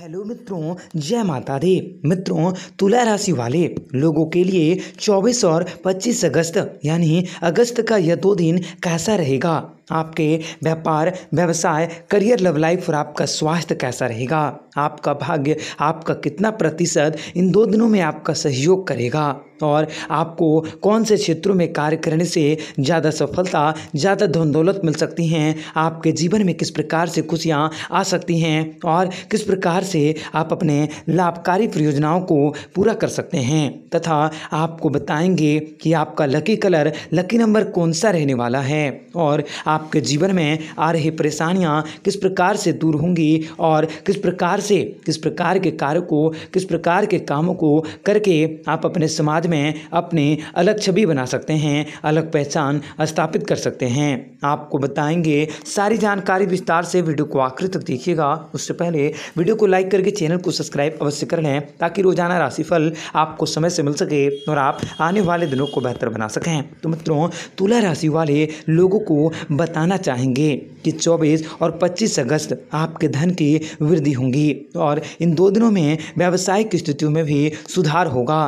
hello मित्रों जय माता दी मित्रों तुला राशि वाले लोगों के लिए 24 और 25 अगस्त यानी अगस्त का यह दो दिन कैसा रहेगा आपके व्यापार व्यवसाय करियर लव लाइफ और आपका स्वास्थ्य कैसा रहेगा आपका भाग्य आपका कितना प्रतिशत इन दो दिनों में आपका सहयोग करेगा और आपको कौन से क्षेत्रों में कार्य करने से ज़्यादा सफलता ज़्यादा धन दौलत मिल सकती हैं आपके जीवन में किस प्रकार से खुशियाँ आ सकती हैं और किस प्रकार से आप अपने लाभकारी परियोजनाओं को पूरा कर सकते हैं तथा आपको बताएंगे कि आपका लकी कलर लकी नंबर कौन सा रहने वाला है और आप आपके जीवन में आ रही परेशानियाँ किस प्रकार से दूर होंगी और किस प्रकार से किस प्रकार के कार्य को किस प्रकार के कामों को करके आप अपने समाज में अपने अलग छवि बना सकते हैं अलग पहचान स्थापित कर सकते हैं आपको बताएंगे सारी जानकारी विस्तार से वीडियो को आखिर तक देखिएगा उससे पहले वीडियो को लाइक करके चैनल को सब्सक्राइब अवश्य कर लें ताकि रोजाना राशिफल आपको समय से मिल सके और आप आने वाले दिनों को बेहतर बना सकें तो मित्रों तुला राशि वाले लोगों को बताना चाहेंगे कि 24 और 25 अगस्त आपके धन की वृद्धि होगी और इन दो दिनों में व्यावसायिक स्थितियों में भी सुधार होगा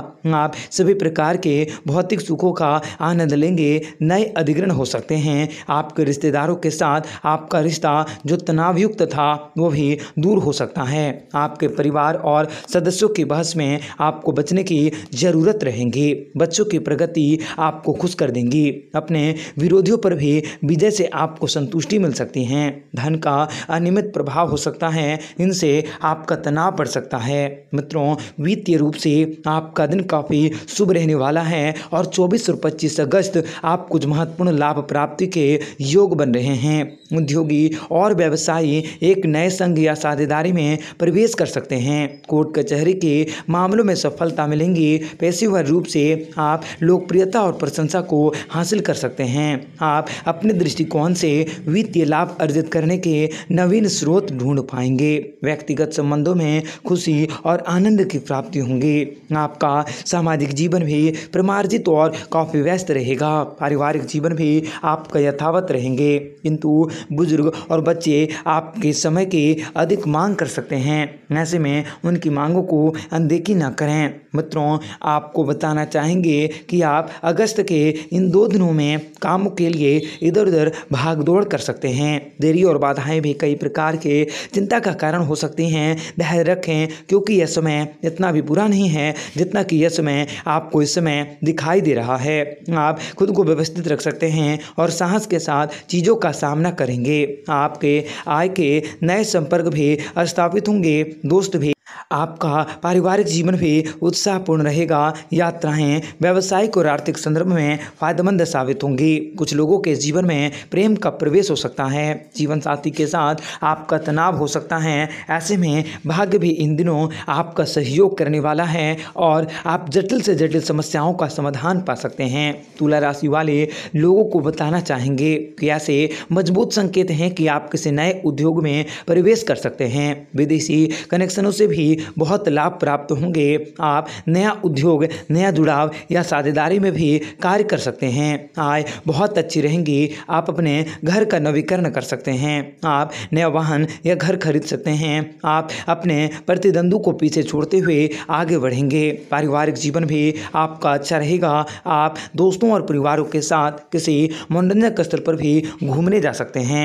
आप सभी प्रकार के भौतिक सुखों का आनंद लेंगे नए अधिग्रहण हो सकते हैं आपके रिश्तेदारों के साथ आपका रिश्ता जो तनावयुक्त था वो भी दूर हो सकता है आपके परिवार और सदस्यों की बहस में आपको बचने की ज़रूरत रहेगी बच्चों की प्रगति आपको खुश कर देंगी अपने विरोधियों पर भी विजय से आपको संतुष्टि मिल सकती है धन का अनियमित प्रभाव हो सकता है इनसे आपका तनाव बढ़ सकता है मित्रों वित्तीय रूप से आपका दिन काफ़ी शुभ रहने वाला है और चौबीस और पच्चीस अगस्त आप कुछ महत्वपूर्ण लाभ प्राप्ति के योग बन रहे हैं उद्योगी और व्यवसायी एक नए संघ या साझेदारी में प्रवेश कर सकते हैं कोर्ट कचहरी के मामलों में सफलता मिलेंगी पेशेवर रूप से आप लोकप्रियता और प्रशंसा को हासिल कर सकते हैं आप अपने दृष्टि कौन से वित्तीय लाभ अर्जित करने के नवीन स्रोत ढूंढ पाएंगे व्यक्तिगत संबंधों में खुशी और आनंद की प्राप्ति होंगी आपका सामाजिक जीवन भी प्रमार्जित और काफ़ी व्यस्त रहेगा पारिवारिक जीवन भी आपका यथावत रहेंगे किंतु बुजुर्ग और बच्चे आपके समय की अधिक मांग कर सकते हैं ऐसे में उनकी मांगों को अनदेखी न करें मित्रों आपको बताना चाहेंगे कि आप अगस्त के इन दो दिनों में कामों के लिए इधर उधर भाग दौड़ कर सकते हैं देरी और बाधाएं भी कई प्रकार के चिंता का कारण हो सकती हैं धैर्य रखें क्योंकि यह समय इतना भी बुरा नहीं है जितना कि यह समय आपको इस समय दिखाई दे रहा है आप खुद को व्यवस्थित रख सकते हैं और साहस के साथ चीज़ों का सामना करेंगे आपके आय के नए संपर्क भी स्थापित होंगे दोस्त भी आपका पारिवारिक जीवन भी उत्साहपूर्ण रहेगा यात्राएं व्यावसायिक और आर्थिक संदर्भ में फायदेमंद साबित होंगी कुछ लोगों के जीवन में प्रेम का प्रवेश हो सकता है जीवन साथी के साथ आपका तनाव हो सकता है ऐसे में भाग्य भी इन दिनों आपका सहयोग करने वाला है और आप जटिल से जटिल समस्याओं का समाधान पा सकते हैं तुला राशि वाले लोगों को बताना चाहेंगे कि ऐसे मजबूत संकेत हैं कि आप किसी नए उद्योग में प्रवेश कर सकते हैं विदेशी कनेक्शनों से भी बहुत लाभ प्राप्त होंगे आप नया उद्योग नया जुड़ाव या साझेदारी में भी कार्य कर सकते हैं आय बहुत अच्छी रहेंगी आप अपने घर का नवीकरण कर सकते हैं आप नया वाहन या घर खरीद सकते हैं आप अपने प्रतिद्वंदों को पीछे छोड़ते हुए आगे बढ़ेंगे पारिवारिक जीवन भी आपका अच्छा रहेगा आप दोस्तों और परिवारों के साथ किसी मनोरंजक स्तर पर भी घूमने जा सकते हैं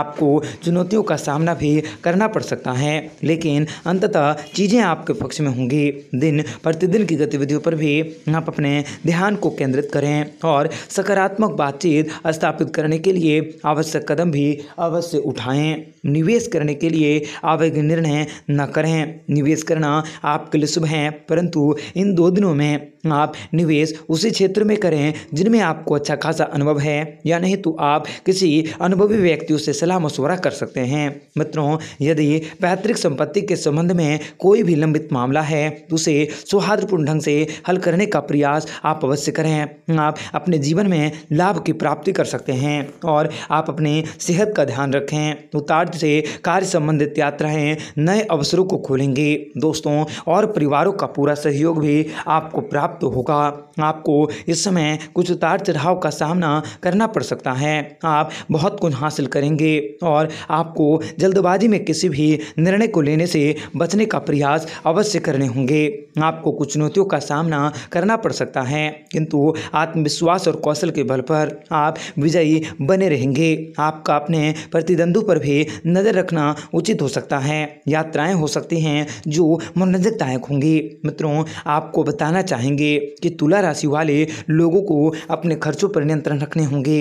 आपको चुनौतियों का सामना भी करना पड़ सकता है लेकिन अंततः चीज़ें आपके पक्ष में होंगी दिन प्रतिदिन की गतिविधियों पर भी आप अपने ध्यान को केंद्रित करें और सकारात्मक बातचीत स्थापित करने के लिए आवश्यक कदम भी अवश्य उठाएं निवेश करने के लिए आवेग निर्णय न करें निवेश करना आपके लिए शुभ है परंतु इन दो दिनों में आप निवेश उसी क्षेत्र में करें जिनमें आपको अच्छा खासा अनुभव है या नहीं तो आप किसी अनुभवी व्यक्तियों से सलाह मशवरा कर सकते हैं मित्रों यदि पैतृक संपत्ति के संबंध में कोई भी लंबित मामला है तो उसे सौहार्दपूर्ण ढंग से हल करने का प्रयास आप अवश्य करें आप अपने जीवन में लाभ की प्राप्ति कर सकते हैं और आप अपने सेहत का ध्यान रखें उतार से कार्य संबंधित यात्राएं नए अवसरों को खोलेंगे दोस्तों और परिवारों का पूरा सहयोग भी आपको प्राप्त होगा आपको इस समय कुछ उतार चढ़ाव का सामना करना पड़ सकता है आप बहुत कुछ हासिल करेंगे और आपको जल्दबाजी में किसी भी निर्णय को लेने से बचने का प्रयास अवश्य करने होंगे आपको कुछ चुनौतियों का सामना करना पड़ सकता है किंतु आत्मविश्वास और कौशल के बल पर आप विजयी बने रहेंगे आपका अपने प्रतिद्वंदों पर भी नज़र रखना उचित हो सकता है यात्राएं हो सकती हैं जो मनोरंजकदायक होंगी मित्रों आपको बताना चाहेंगे कि तुला राशि वाले लोगों को अपने खर्चों पर नियंत्रण रखने होंगे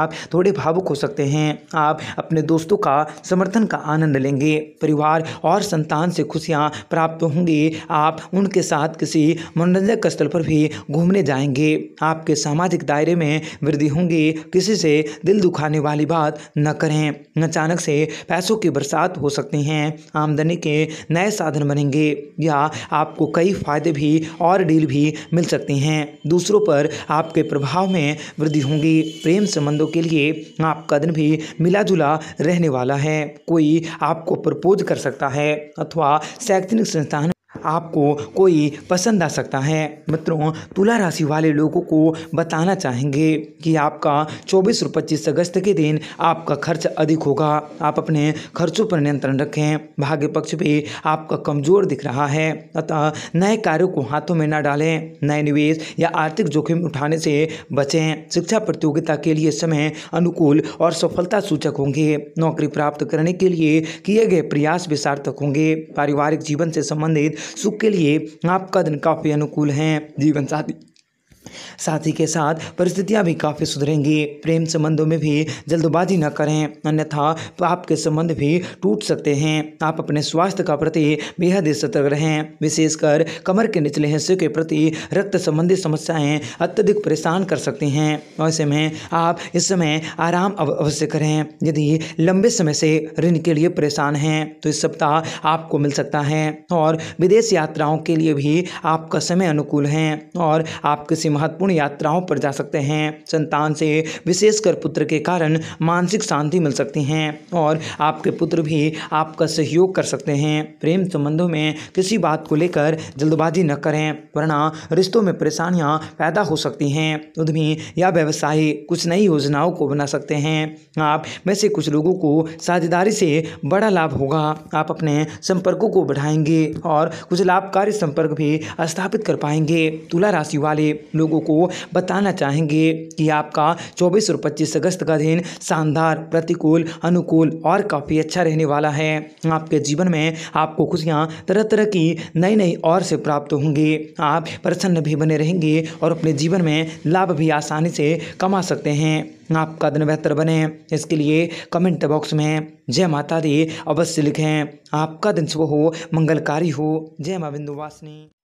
आप थोड़े भावुक हो सकते हैं आप अपने दोस्तों का समर्थन का आनंद लेंगे परिवार और संतान से खुशियाँ प्राप्त होंगे आप उनके साथ किसी मनोरंजक स्थल पर भी घूमने जाएंगे आपके सामाजिक दायरे में वृद्धि होंगी किसी से दिल दुखाने वाली बात न करें अचानक से पैसों की बरसात हो सकती हैं आमदनी के नए साधन बनेंगे या आपको कई फायदे भी और डील भी मिल सकती हैं दूसरों पर आपके प्रभाव में वृद्धि होंगी प्रेम संबंधों के लिए आपका दिन भी मिला जुला रहने वाला है कोई आपको प्रपोज कर सकता है अथवा सेक्स शैक्षणिक संस्थान आपको कोई पसंद आ सकता है मित्रों तुला राशि वाले लोगों को बताना चाहेंगे कि आपका चौबीस और पच्चीस अगस्त के दिन आपका खर्च अधिक होगा आप अपने खर्चों पर नियंत्रण रखें भाग्य पक्ष भी आपका कमजोर दिख रहा है अतः नए कार्यों को हाथों में न डालें नए निवेश या आर्थिक जोखिम उठाने से बचें शिक्षा प्रतियोगिता के लिए समय अनुकूल और सफलता सूचक होंगे नौकरी प्राप्त करने के लिए किए गए प्रयास भी सार्थक होंगे पारिवारिक जीवन से संबंधित सुख के लिए आपका दिन काफ़ी अनुकूल है जीवन साथी साथ ही के साथ परिस्थितियाँ भी काफ़ी सुधरेंगी प्रेम संबंधों में भी जल्दबाजी न करें अन्यथा आपके संबंध भी टूट सकते हैं आप अपने स्वास्थ्य का प्रति बेहद ही सतर्क रहें विशेषकर कमर के निचले हिस्से के प्रति रक्त संबंधी समस्याएं अत्यधिक परेशान कर सकती हैं ऐसे में आप इस समय आराम अवश्य करें यदि लंबे समय से ऋण के लिए परेशान हैं तो इस सप्ताह आपको मिल सकता है और विदेश यात्राओं के लिए भी आपका समय अनुकूल है और आप किसी महत्वपूर्ण यात्राओं पर जा सकते हैं संतान से विशेषकर पुत्र के कारण मानसिक शांति मिल सकती है और आपके पुत्र भी आपका सहयोग कर सकते हैं प्रेम संबंधों में किसी बात को लेकर जल्दबाजी न करें वरना रिश्तों में परेशानियां पैदा हो सकती हैं उद्यमी या व्यवसायी कुछ नई योजनाओं को बना सकते हैं आप में से कुछ लोगों को साझेदारी से बड़ा लाभ होगा आप अपने संपर्कों को बढ़ाएंगे और कुछ लाभकारी संपर्क भी स्थापित कर पाएंगे तुला राशि वाले लोगों को बताना चाहेंगे कि आपका चौबीस और पच्चीस अगस्त का दिन शानदार प्रतिकूल अनुकूल और काफ़ी अच्छा रहने वाला है आपके जीवन में आपको खुशियाँ तरह तरह की नई नई और से प्राप्त होंगी आप प्रसन्न भी बने रहेंगे और अपने जीवन में लाभ भी आसानी से कमा सकते हैं आपका दिन बेहतर बने इसके लिए कमेंट बॉक्स में जय माता दी अवश्य लिखें आपका दिन शुभ हो मंगलकारी हो जय माँ बिंदुवासिनी